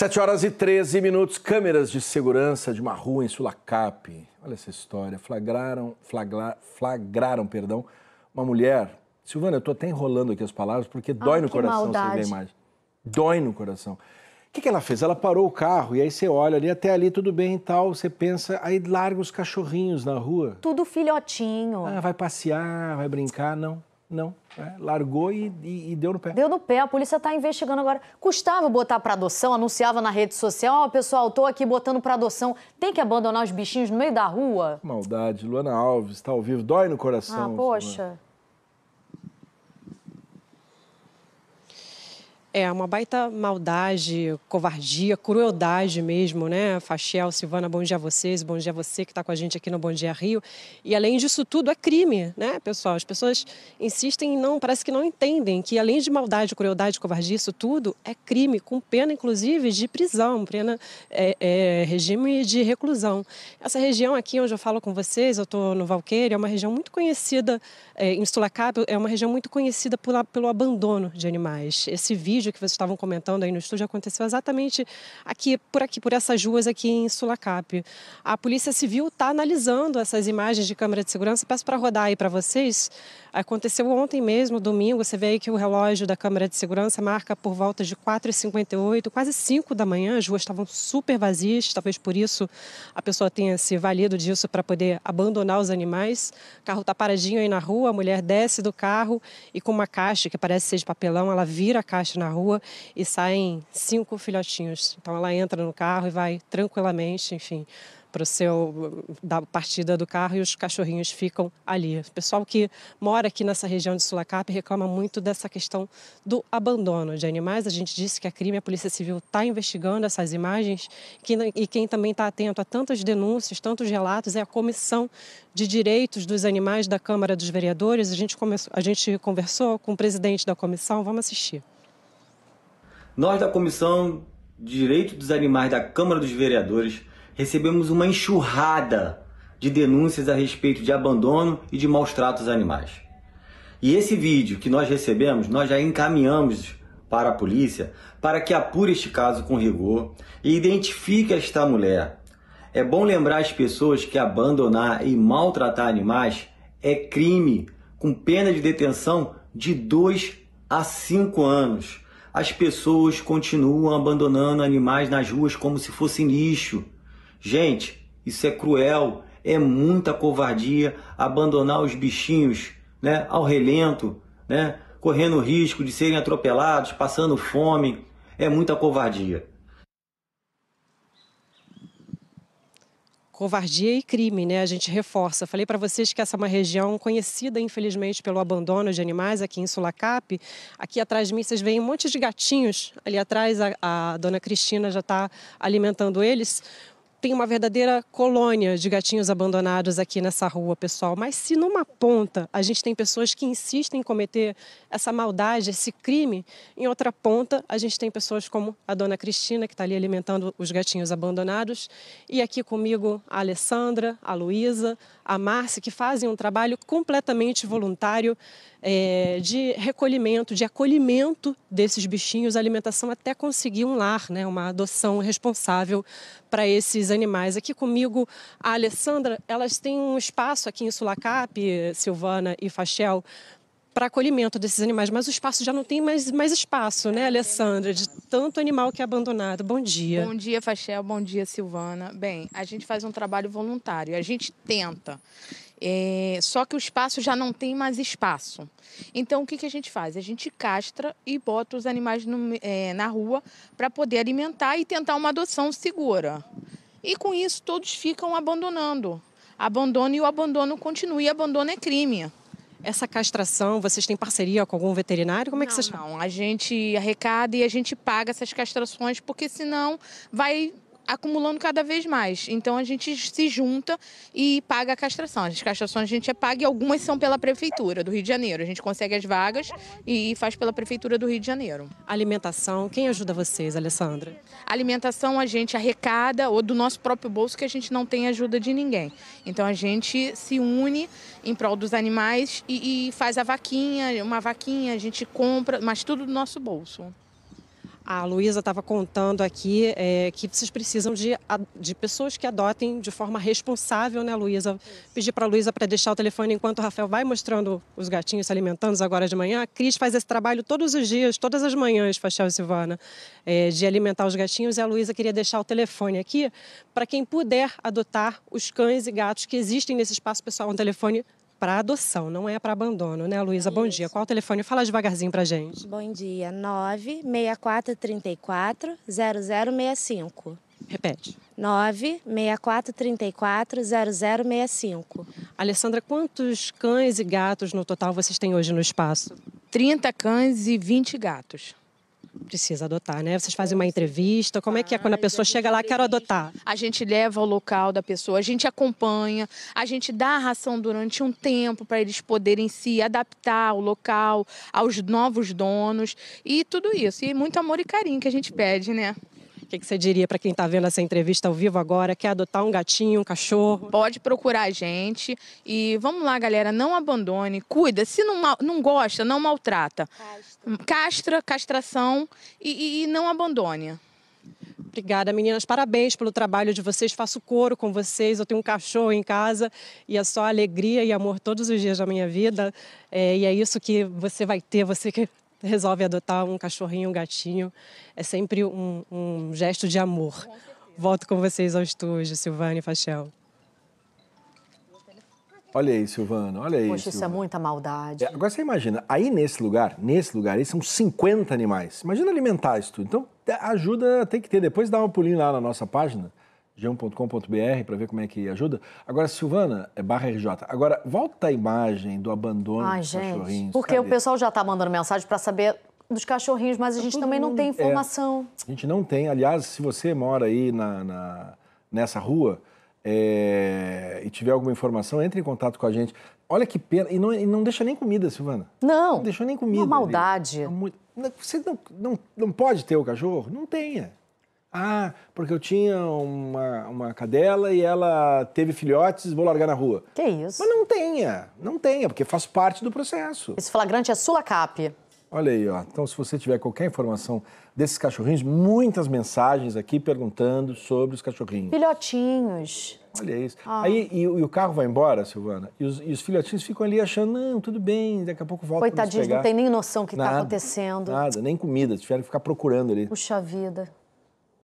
7 horas e 13 minutos, câmeras de segurança de uma rua em Sulacap. Olha essa história. Flagraram, flagra, flagraram, perdão, uma mulher. Silvana, eu estou até enrolando aqui as palavras porque ah, dói no coração maldade. você ver a imagem. Dói no coração. O que, que ela fez? Ela parou o carro e aí você olha ali, até ali tudo bem e tal. Você pensa, aí larga os cachorrinhos na rua. Tudo filhotinho. Ah, vai passear, vai brincar, não. Não, é, largou e, e, e, deu no pé. Deu no pé, a polícia está investigando agora. Custava botar para adoção, anunciava na rede social, ó oh, pessoal, estou aqui botando para adoção, tem que abandonar os bichinhos no meio da rua? Maldade, Luana Alves, está ao vivo, dói no coração. Ah, poxa. É, uma baita maldade, covardia, crueldade mesmo, né? Faxiel, Silvana, bom dia a vocês, bom dia a você que está com a gente aqui no Bom Dia Rio. E além disso tudo, é crime, né, pessoal? As pessoas insistem e não, parece que não entendem que além de maldade, crueldade, covardia, isso tudo é crime, com pena inclusive de prisão, pena, é, é, regime de reclusão. Essa região aqui onde eu falo com vocês, eu estou no Valqueiro, é uma região muito conhecida, é, em Sulacap, é uma região muito conhecida pela, pelo abandono de animais. Esse vírus vídeo que vocês estavam comentando aí no estúdio aconteceu exatamente aqui, por aqui, por essas ruas aqui em Sulacap. A Polícia Civil está analisando essas imagens de câmera de segurança. Peço para rodar aí para vocês. Aconteceu ontem mesmo, domingo. Você vê aí que o relógio da câmera de segurança marca por volta de 4h58, quase 5 da manhã. As ruas estavam super vazias, talvez por isso a pessoa tenha se valido disso para poder abandonar os animais. O carro está paradinho aí na rua, a mulher desce do carro e com uma caixa que parece ser de papelão, ela vira a caixa na rua e saem cinco filhotinhos. Então ela entra no carro e vai tranquilamente, enfim, para o seu da partida do carro e os cachorrinhos ficam ali. O pessoal que mora aqui nessa região de Sulacap reclama muito dessa questão do abandono de animais. A gente disse que é crime, a Polícia Civil está investigando essas imagens que, e quem também está atento a tantas denúncias, tantos relatos é a Comissão de Direitos dos Animais da Câmara dos Vereadores. A gente, a gente conversou com o presidente da comissão, vamos assistir. Nós da Comissão de Direito dos Animais da Câmara dos Vereadores recebemos uma enxurrada de denúncias a respeito de abandono e de maus tratos animais. E esse vídeo que nós recebemos, nós já encaminhamos para a polícia para que apure este caso com rigor e identifique esta mulher. É bom lembrar as pessoas que abandonar e maltratar animais é crime, com pena de detenção de 2 a 5 anos as pessoas continuam abandonando animais nas ruas como se fossem lixo. Gente, isso é cruel, é muita covardia abandonar os bichinhos né, ao relento, né, correndo risco de serem atropelados, passando fome. É muita covardia. covardia e crime, né? A gente reforça. Falei para vocês que essa é uma região conhecida, infelizmente, pelo abandono de animais aqui em Sulacap. Aqui atrás de mim vocês veem um monte de gatinhos. Ali atrás a, a dona Cristina já está alimentando eles tem uma verdadeira colônia de gatinhos abandonados aqui nessa rua, pessoal. Mas se numa ponta a gente tem pessoas que insistem em cometer essa maldade, esse crime, em outra ponta a gente tem pessoas como a dona Cristina, que está ali alimentando os gatinhos abandonados, e aqui comigo a Alessandra, a Luísa, a Márcia, que fazem um trabalho completamente voluntário é, de recolhimento, de acolhimento desses bichinhos, alimentação até conseguir um lar, né, uma adoção responsável para esses animais. Aqui comigo, a Alessandra, elas têm um espaço aqui em Sulacap, Silvana e Fachel, para acolhimento desses animais, mas o espaço já não tem mais, mais espaço, né, Alessandra? De tanto animal que é abandonado. Bom dia. Bom dia, Fachel. Bom dia, Silvana. Bem, a gente faz um trabalho voluntário, a gente tenta. É, só que o espaço já não tem mais espaço. Então, o que, que a gente faz? A gente castra e bota os animais no, é, na rua para poder alimentar e tentar uma adoção segura. E com isso, todos ficam abandonando. Abandono e o abandono continua. E abandono é crime. Essa castração, vocês têm parceria com algum veterinário? Como é não, que vocês Não, a gente arrecada e a gente paga essas castrações, porque senão vai acumulando cada vez mais. Então a gente se junta e paga a castração. As castrações a gente é paga e algumas são pela prefeitura do Rio de Janeiro. A gente consegue as vagas e faz pela prefeitura do Rio de Janeiro. Alimentação, quem ajuda vocês, Alessandra? Alimentação a gente arrecada ou do nosso próprio bolso que a gente não tem ajuda de ninguém. Então a gente se une em prol dos animais e, e faz a vaquinha, uma vaquinha a gente compra, mas tudo do nosso bolso. A Luísa estava contando aqui é, que vocês precisam de, de pessoas que adotem de forma responsável, né, Luísa? Pedir para a Luísa para deixar o telefone enquanto o Rafael vai mostrando os gatinhos se alimentando agora de manhã. A Cris faz esse trabalho todos os dias, todas as manhãs, Fachel e Silvana, é, de alimentar os gatinhos. E a Luísa queria deixar o telefone aqui para quem puder adotar os cães e gatos que existem nesse espaço pessoal. Um telefone para adoção, não é para abandono, né, Luísa? Bom dia. Qual o telefone? Fala devagarzinho para gente. Bom dia. 964340065. Repete. 964340065. Alessandra, quantos cães e gatos no total vocês têm hoje no espaço? 30 cães e 20 gatos precisa adotar, né? Vocês fazem uma entrevista, como é que é quando a pessoa chega lá, quero adotar? A gente leva ao local da pessoa, a gente acompanha, a gente dá a ração durante um tempo para eles poderem se adaptar ao local, aos novos donos e tudo isso. E muito amor e carinho que a gente pede, né? O que, que, você diria para quem está vendo essa entrevista ao vivo agora? Quer adotar um gatinho, um cachorro? Pode procurar a gente. E vamos lá, galera, não abandone, cuida. Se não, não gosta, não maltrata. Faz. Castra, castração e, e, e não abandone. Obrigada, meninas. Parabéns pelo trabalho de vocês. Faço coro com vocês. Eu tenho um cachorro em casa e é só alegria e amor todos os dias da minha vida. É, e é isso que você vai ter, você que resolve adotar um cachorrinho, um gatinho. É sempre um, um gesto de amor. Volto com vocês ao estúdio, Silvane Fachel. Olha aí, Silvana, olha aí. Poxa, isso é muita maldade. É, agora você imagina, aí nesse lugar, nesse lugar, aí são 50 animais. Imagina alimentar isso tudo. Então, ajuda tem que ter. Depois dá um pulinho lá na nossa página, geão.com.br, para ver como é que ajuda. Agora, Silvana, é barra RJ. Agora, volta a imagem do abandono Ai, dos gente, cachorrinhos. Porque o pessoal já está mandando mensagem para saber dos cachorrinhos, mas a tá gente Todo também mundo... não tem é. informação. É, a gente não tem. Aliás, se você mora aí na, na nessa rua é, e tiver alguma informação, entre em contato com a gente. Olha que pena. E não, e não deixa nem comida, Silvana. Não. Não deixou nem comida. Uma maldade. Ali. É você não, não, não pode ter o cachorro? Não tenha. Ah, porque eu tinha uma, uma cadela e ela teve filhotes, vou largar na rua. Que isso? Mas não tenha, não tenha, porque faz parte do processo. Esse flagrante é Sulacap. Olha aí, ó. Então, se você tiver qualquer informação desses cachorrinhos, muitas mensagens aqui perguntando sobre os cachorrinhos. Filhotinhos. Olha isso. Ah. Aí e, e, o carro vai embora, Silvana, e os, e os, filhotinhos ficam ali achando, não, tudo bem, daqui a pouco volta Coitadinhos, não tem nem noção do que está acontecendo. Nada, nem comida, tiveram que ficar procurando ali. Puxa vida.